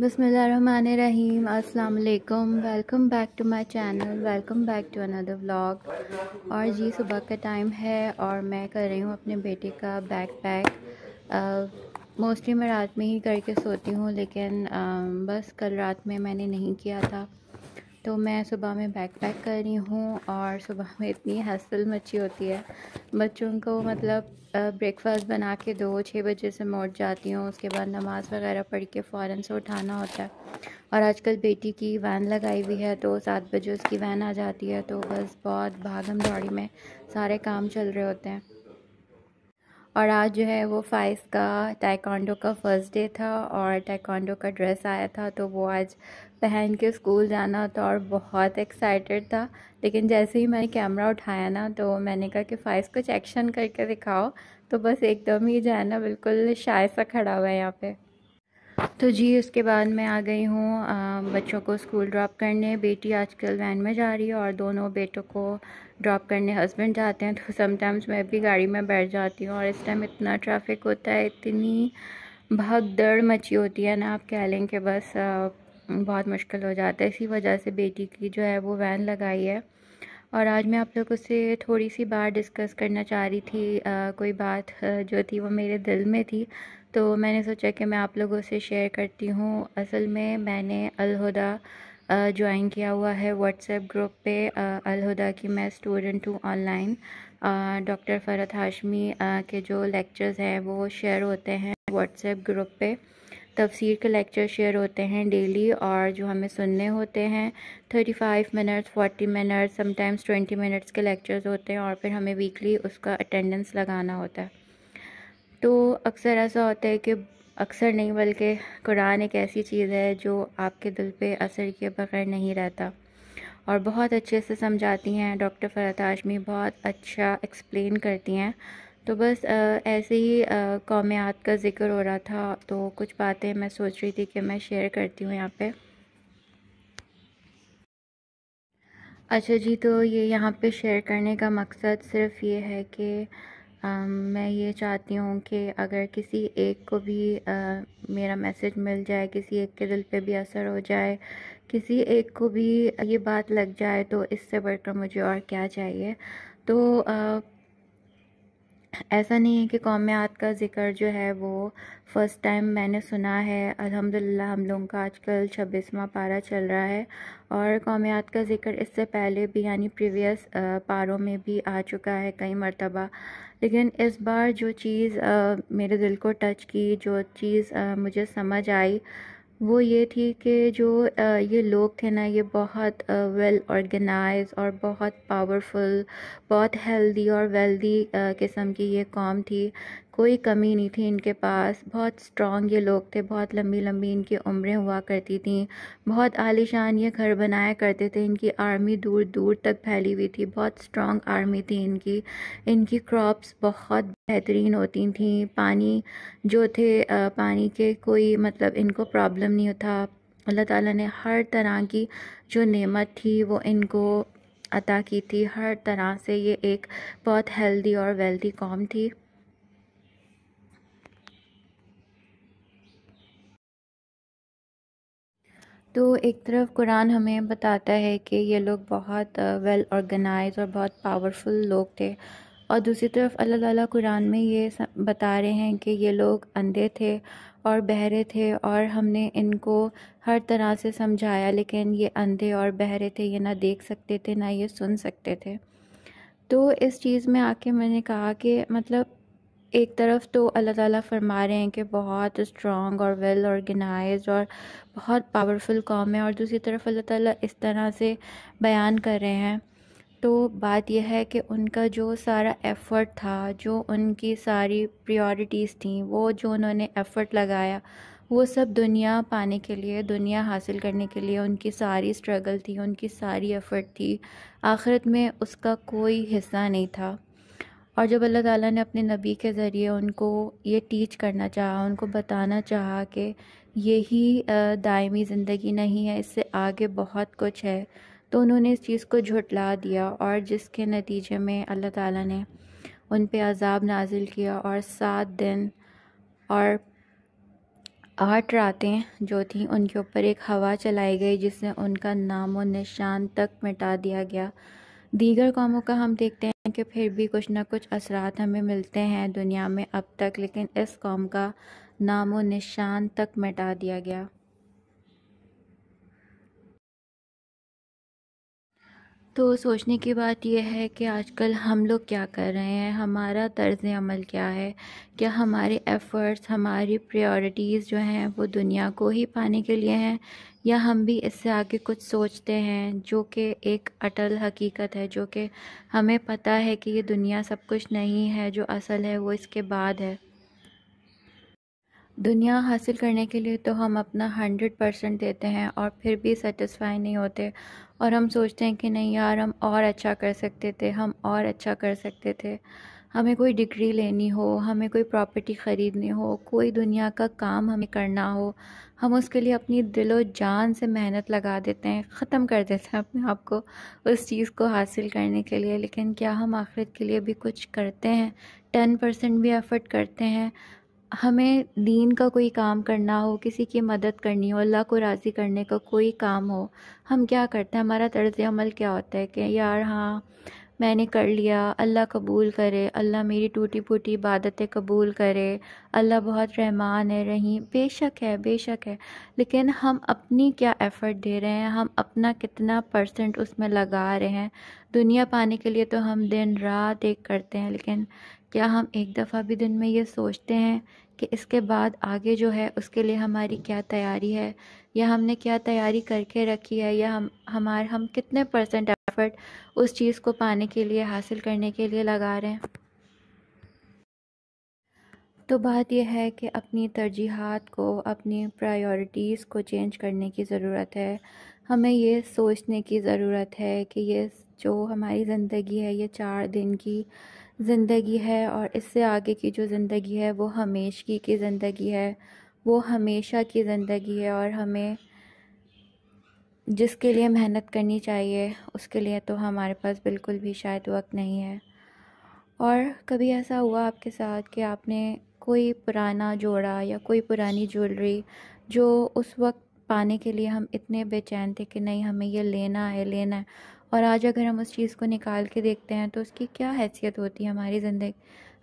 बसमीम अल्लाम welcome back to my channel welcome back to another vlog और जी सुबह का टाइम है और मैं कर रही हूँ अपने बेटे का बैक पैक मोस्टली मैं रात में ही करके सोती हूँ लेकिन आ, बस कल रात में मैंने नहीं किया था तो मैं सुबह में बैग पैक कर रही हूँ और सुबह में इतनी हसल मची होती है बच्चों को मतलब ब्रेकफास्ट बना के दो छः बजे से मोड़ जाती हूँ उसके बाद नमाज़ वगैरह पढ़ के फ़ौरन से उठाना होता है और आजकल बेटी की वैन लगाई हुई है तो सात बजे उसकी वैन आ जाती है तो बस बहुत भागम दौड़ी में सारे काम चल रहे होते हैं और आज जो है वो फाइस का टाइकॉन्डो का फर्स्ट डे था और टाइकॉन्डो का ड्रेस आया था तो वो आज पहन के स्कूल जाना था और बहुत एक्साइटेड था लेकिन जैसे ही मैंने कैमरा उठाया ना तो मैंने कहा कि फाइस कुछ एक्शन करके दिखाओ तो बस एकदम ही जो है ना बिल्कुल शायद सा खड़ा हुआ है यहाँ पर तो जी उसके बाद मैं आ गई हूँ बच्चों को स्कूल ड्रॉप करने बेटी आजकल वैन में जा रही है और दोनों बेटों को ड्रॉप करने हस्बैंड जाते हैं तो समटाइम्स मैं भी गाड़ी में बैठ जाती हूँ और इस टाइम इतना ट्रैफिक होता है इतनी भाग दड़ मची होती है ना आप कह लें कि बस बहुत मुश्किल हो जाता है इसी वजह से बेटी की जो है वो वैन लगाई है और आज मैं आप लोगों से थोड़ी सी बात डिस्कस करना चाह रही थी आ, कोई बात जो थी वो मेरे दिल में थी तो मैंने सोचा कि मैं आप लोगों से शेयर करती हूँ असल में मैंने अलहुदा ज्वाइन किया हुआ है व्हाट्सएप ग्रुप पे अलहुदा की मैं स्टूडेंट हूँ ऑनलाइन डॉक्टर फ़रत हाशमी के जो लेक्चर्स हैं वो शेयर होते हैं व्हाट्सएप ग्रुप पे तफसीर के लेक्चर शेयर होते हैं डेली और जो हमें सुनने होते हैं thirty five minutes forty minutes sometimes twenty minutes के लेक्चर्स होते हैं और फिर हमें वीकली उसका अटेंडेंस लगाना होता है तो अक्सर ऐसा होता है कि अक्सर नहीं बल्कि कुरान एक ऐसी चीज़ है जो आपके दिल पे असर किए बगैर नहीं रहता और बहुत अच्छे से समझाती हैं डॉक्टर फ़रत आजमी बहुत अच्छा एक्सप्लेन करती हैं तो बस ऐसे ही कौमियात का ज़िक्र हो रहा था तो कुछ बातें मैं सोच रही थी कि मैं शेयर करती हूँ यहाँ पे अच्छा जी तो ये यहाँ पे शेयर करने का मकसद सिर्फ ये है कि मैं ये चाहती हूँ कि अगर किसी एक को भी मेरा मैसेज मिल जाए किसी एक के दिल पे भी असर हो जाए किसी एक को भी ये बात लग जाए तो इससे बढ़कर मुझे और क्या चाहिए तो ऐसा नहीं है कि कौम आत का ज़िक्र जो है वो फ़र्स्ट टाइम मैंने सुना है अल्हम्दुलिल्लाह हम लोगों का आजकल छब्बीसवा पारा चल रहा है और कौम आत का ज़िक्र इससे पहले भी यानी प्रीवियस पारों में भी आ चुका है कई मरतबा लेकिन इस बार जो चीज़ मेरे दिल को टच की जो चीज़ मुझे समझ आई वो ये थी कि जो ये लोग थे ना ये बहुत वेल ऑर्गेनाइज और बहुत पावरफुल बहुत हेल्दी और वेल्दी किस्म की ये कॉम थी कोई कमी नहीं थी इनके पास बहुत स्ट्रॉन्ग ये लोग थे बहुत लंबी लंबी इनकी उम्रें हुआ करती थी बहुत आलिशान ये घर बनाया करते थे इनकी आर्मी दूर दूर तक फैली हुई थी बहुत स्ट्रॉन्ग आर्मी थी इनकी इनकी क्रॉप्स बहुत बेहतरीन होती थी पानी जो थे पानी के कोई मतलब इनको प्रॉब्लम नहीं था अल्लाह ताला ने हर तरह की जो नेमत थी वो इनको अता की थी हर तरह से ये एक बहुत हेल्दी और वेल्दी कौम थी तो एक तरफ कुरान हमें बताता है कि ये लोग बहुत वेल ऑर्गेनाइज और बहुत पावरफुल लोग थे और दूसरी तरफ अल्लाह ताला कुरान में ये बता रहे हैं कि ये लोग अंधे थे और बहरे थे और हमने इनको हर तरह से समझाया लेकिन ये अंधे और बहरे थे ये ना देख सकते थे ना ये सुन सकते थे तो इस चीज़ में आके मैंने कहा कि मतलब एक तरफ तो अल्लाह ताला फरमा रहे हैं कि बहुत स्ट्रॉन्ग और वेल ऑर्गेनाइज और बहुत पावरफुल कॉम है और दूसरी तरफ अल्लाह ताला इस तरह से बयान कर रहे हैं तो बात यह है कि उनका जो सारा एफ़र्ट था जो उनकी सारी प्रायोरिटीज़ थी वो जो उन्होंने एफ़र्ट लगाया वो सब दुनिया पाने के लिए दुनिया हासिल करने के लिए उनकी सारी स्ट्रगल थी उनकी सारी एफ़र्ट थी आखिरत में उसका कोई हिस्सा नहीं था और जब अल्लाह ताला ने अपने नबी के ज़रिए उनको ये टीच करना चाहा उनको बताना चाहा कि यही दायमी ज़िंदगी नहीं है इससे आगे बहुत कुछ है तो उन्होंने इस चीज़ को झुटला दिया और जिसके नतीजे में अल्लाह ताला ने उन पे अजाब नाजिल किया और सात दिन और आठ रातें जो थीं उनके ऊपर एक हवा चलाई गई जिसने उनका नाम व निशान तक मिटा दिया गया दीगर कामों का हम देखते हैं कि फिर भी कुछ ना कुछ असरात हमें मिलते हैं दुनिया में अब तक लेकिन इस कौम का नामो निशान तक मिटा दिया गया तो सोचने की बात यह है कि आजकल हम लोग क्या कर रहे हैं हमारा तर्ज अमल क्या है क्या हमारे एफ़र्ट्स हमारी प्रायोरिटीज़ जो हैं वो दुनिया को ही पाने के लिए हैं या हम भी इससे आगे कुछ सोचते हैं जो कि एक अटल हकीकत है जो कि हमें पता है कि ये दुनिया सब कुछ नहीं है जो असल है वो इसके बाद है दुनिया हासिल करने के लिए तो हम अपना हंड्रेड परसेंट देते हैं और फिर भी सेटिस्फाई नहीं होते और हम सोचते हैं कि नहीं यार हम और अच्छा कर सकते थे हम और अच्छा कर सकते थे हमें कोई डिग्री लेनी हो हमें कोई प्रॉपर्टी ख़रीदनी हो कोई दुनिया का काम हमें करना हो हम उसके लिए अपनी दिलो जान से मेहनत लगा देते हैं ख़त्म कर देते हैं अपने आप को उस चीज़ को हासिल करने के लिए लेकिन क्या हम आखिरत के लिए भी कुछ करते हैं टेन परसेंट भी एफ़र्ट करते हैं हमें दीन का कोई काम करना हो किसी की मदद करनी हो अल्लाह को राज़ी करने का कोई काम हो हम क्या करते हैं हमारा तर्ज अमल क्या होता है कि यार हाँ मैंने कर लिया अल्लाह कबूल करे अल्लाह मेरी टूटी फूटी इबादतें कबूल करे अल्लाह बहुत रहमान है रही बेशक है बेशक है लेकिन हम अपनी क्या एफ़र्ट दे रहे हैं हम अपना कितना परसेंट उसमें लगा रहे हैं दुनिया पाने के लिए तो हम दिन रात एक करते हैं लेकिन क्या हम एक दफ़ा भी दिन में ये सोचते हैं कि इसके बाद आगे जो है उसके लिए हमारी क्या तैयारी है या हमने क्या तैयारी करके रखी है या हम हमारे हम कितने परसेंट एफर्ट उस चीज़ को पाने के लिए हासिल करने के लिए लगा रहे हैं तो बात यह है कि अपनी तरजीहत को अपनी प्रायोरिटीज़ को चेंज करने की ज़रूरत है हमें ये सोचने की ज़रूरत है कि ये जो हमारी ज़िंदगी है ये चार दिन की ज़िंदगी है और इससे आगे की जो ज़िंदगी है वो हमेशगी की ज़िंदगी है वो हमेशा की ज़िंदगी है और हमें जिसके लिए मेहनत करनी चाहिए उसके लिए तो हमारे पास बिल्कुल भी शायद वक्त नहीं है और कभी ऐसा हुआ आपके साथ कि आपने कोई पुराना जोड़ा या कोई पुरानी ज्वेलरी जो उस वक्त पाने के लिए हम इतने बेचैन थे कि नहीं हमें ये लेना है लेना है और आज अगर हम उस चीज़ को निकाल के देखते हैं तो उसकी क्या हैसियत होती है हमारी ज़िंदगी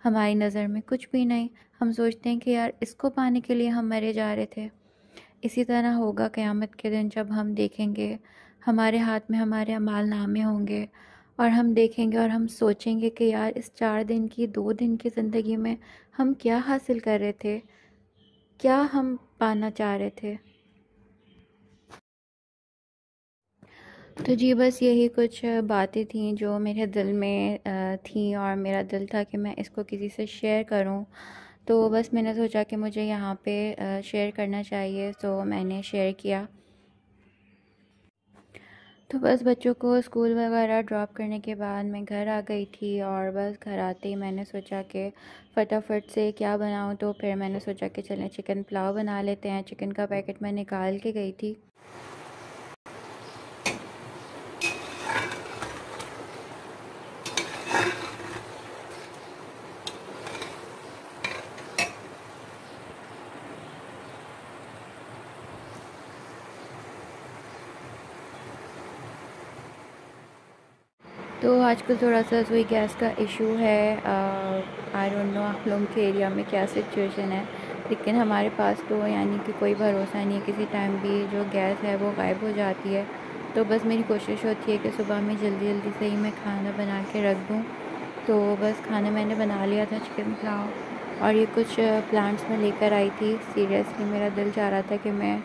हमारी नज़र में कुछ भी नहीं हम सोचते हैं कि यार इसको पाने के लिए हम मरे जा रहे थे इसी तरह होगा क़यामत के दिन जब हम देखेंगे हमारे हाथ में हमारे अमाल नामे होंगे और हम देखेंगे और हम सोचेंगे कि यार इस चार दिन की दो दिन की ज़िंदगी में हम क्या हासिल कर रहे थे क्या हम पाना चाह रहे थे तो जी बस यही कुछ बातें थी जो मेरे दिल में थी और मेरा दिल था कि मैं इसको किसी से शेयर करूं तो बस मैंने सोचा कि मुझे यहाँ पे शेयर करना चाहिए तो मैंने शेयर किया तो बस बच्चों को स्कूल वगैरह ड्रॉप करने के बाद मैं घर आ गई थी और बस घर आते ही मैंने सोचा कि फटाफट से क्या बनाऊँ तो फिर मैंने सोचा कि चलें चिकन पुलाव बना लेते हैं चिकन का पैकेट मैं निकाल के गई थी तो आजकल थोड़ा सा रसोई तो गैस का इशू है आई डोंट नो आप लोगों के एरिया में क्या सिचुएशन है लेकिन हमारे पास तो यानी कि कोई भरोसा नहीं है किसी टाइम भी जो गैस है वो गायब हो जाती है तो बस मेरी कोशिश होती है कि सुबह में जल्दी जल्दी से ही मैं खाना बना के रख दूँ तो बस खाना मैंने बना लिया था चिकन पुलाव और ये कुछ प्लांट्स में लेकर आई थी सीरियसली मेरा दिल चाह रहा था कि मैं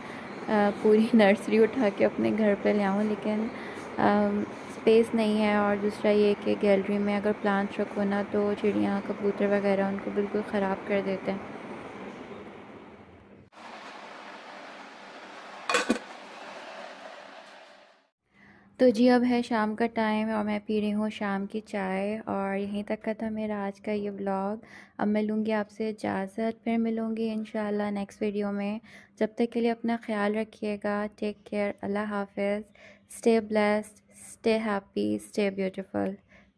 पूरी नर्सरी उठा के अपने घर पर ले आऊँ लेकिन स्पेस नहीं है और दूसरा ये कि गैलरी में अगर प्लांट्स रखो ना तो चिड़िया कबूतर वगैरह उनको बिल्कुल ख़राब कर देते हैं तो जी अब है शाम का टाइम और मैं पी रही हूँ शाम की चाय और यहीं तक का था मेरा आज का ये ब्लॉग अब मैं लूँगी आपसे इजाज़त फिर मिलूँगी इन नेक्स्ट वीडियो में जब तक के लिए अपना ख्याल रखिएगा टेक केयर अल्लाह हाफिज़ stay blessed stay happy, stay beautiful.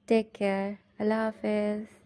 Take care. Allah Hafiz.